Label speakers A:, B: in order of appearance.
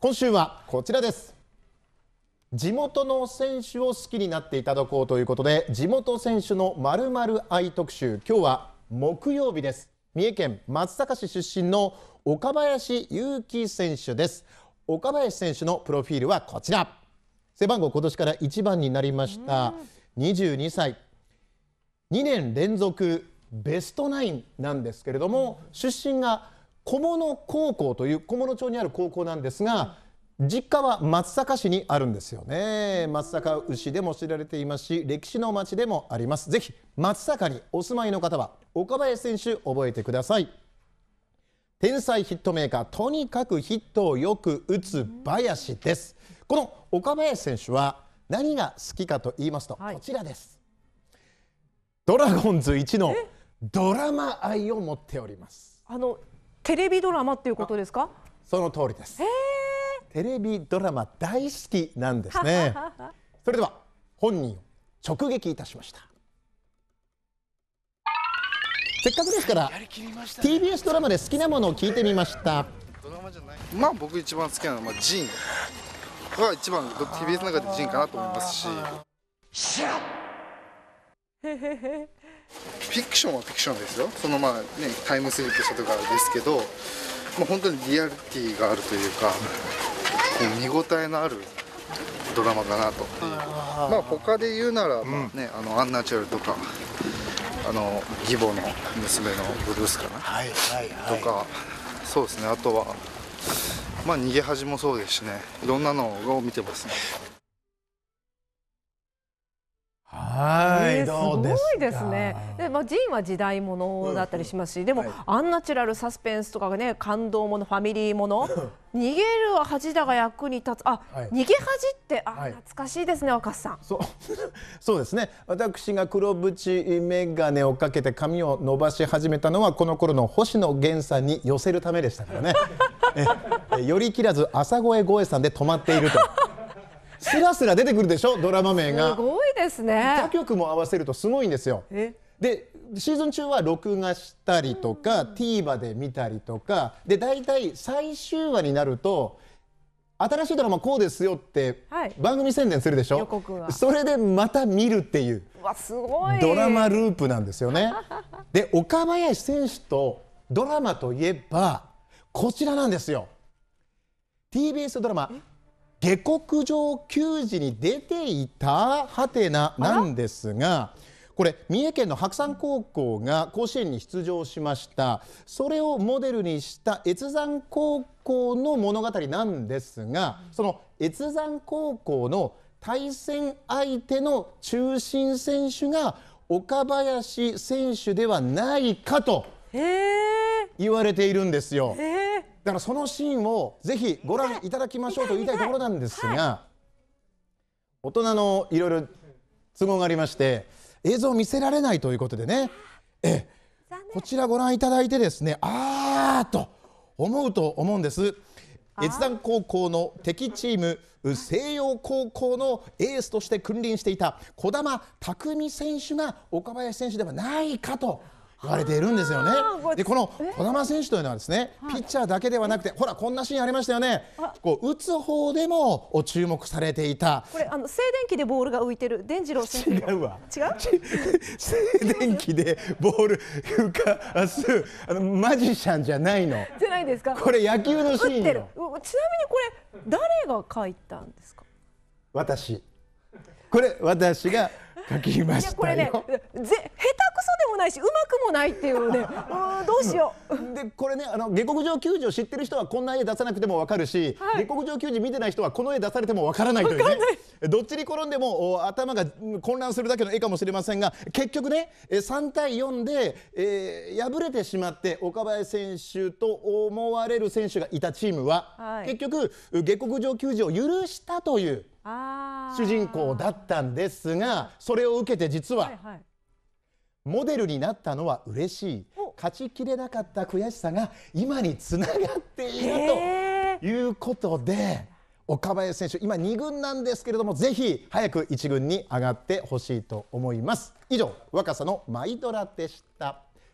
A: 今週はこちらです地元の選手を好きになっていただこうということで地元選手のまるまる愛特集今日は木曜日です三重県松阪市出身の岡林優希選手です岡林選手のプロフィールはこちら背番号今年から1番になりました22歳2年連続ベストナインなんですけれども出身が小物高校という小物町にある高校なんですが、実家は松阪市にあるんですよね松阪牛でも知られていますし歴史の町でもありますぜひ松阪にお住まいの方は岡林選手覚えてください天才ヒットメーカーとにかくヒットをよく打つ林ですこの岡林選手は何が好きかと言いますと、はい、こちらですドラゴンズ1のドラマ愛を持っておりますあのテレビドラマっていうことですかその通りですテレビドラマ大好きなんですね それでは本人を直撃いたしましたせっかくですから、TBS ドラマで好きなものを聞いてみましたまあ僕一番好きなのは、まあ、ジンが一番 TBS の中でジンかなと思いますしへへへ。フィクションはフィクションですよそのまあねタイムスリップしたとかですけど、まあ、本当にリアリティがあるというかこう見応えのあるドラマかなとまあ他で言うなら、まあね、あのアンナチュラルとかあの義母の娘のブルースかな、はいはいはい、とかそうですねあとはまあ逃げ恥もそうですしねいろんなのを見てますねはい、すごいですね。で、まあジンは時代ものだったりしますし、でも、アンナチュラルサスペンスとかね、感動もの、ファミリーもの。逃げるは恥だが役に立つ。あ、逃げ恥って、あ、懐かしいですね、若さん。そう、そうですね。私が黒縁眼鏡をかけて髪を伸ばし始めたのはこの頃の星野源さんに寄せるためでしたからね。え、り切らず朝声声さんで止まっていると。すらすら出てくるでしょドラマ名がすごいですね他局も合わせるとすごいんですよでシーズン中は録画したりとか、うん、TVer で見たりとかで大体最終話になると新しいドラマこうですよって番組宣伝するでしょ、はい、それでまた見るっていうドラマループなんですよね。で岡林選手とドラマといえばこちらなんですよ TBS ドラマ下克上球児に出ていたハテナなんですがこれ三重県の白山高校が甲子園に出場しましたそれをモデルにした越山高校の物語なんですがその越山高校の対戦相手の中心選手が岡林選手ではないかと言われているんですよ。だからそのシーンをぜひご覧いただきましょうと言いたいところなんですが、大人のいろいろ都合がありまして映像を見せられないということでねえこちらご覧いただいてですねあーと思うと思うんです。越山高校の敵チーム西洋高校のエースとして君臨していた児玉拓海選手が岡林選手ではないかと言われているんですよね。でこの児玉選手というのはですね、ピッチャーだけではなくて、ほらこんなシーンありましたよね。こう打つ方でもお注目されていた。これあの静電気でボールが浮いてる伝次郎選手。違うわ。違う？静電気でボール浮かすあのマジシャンじゃないの。じゃないですか。これ野球のシーンちなみにこれ誰が書いたんですか。私。これ私が書きましたこれね、ぜ下手くそでもないし、うまくもないっていうね、うんどうしよう。でこれね、あの下克上球児を知ってる人はこんな絵出さなくてもわかるし、はい、下克上球児見てない人はこの絵出されてもわからないというね。どっちに転んでも頭が混乱するだけの絵かもしれませんが結局ね3対4で、えー、敗れてしまって岡林選手と思われる選手がいたチームは、はい、結局下克上球児を許したという。主人公だったんですがそれを受けて実は、はいはい、モデルになったのは嬉しい勝ちきれなかった悔しさが今につながっているということで岡林選手今2軍なんですけれどもぜひ早く1軍に上がってほしいと思います以上若さのマイドラでした。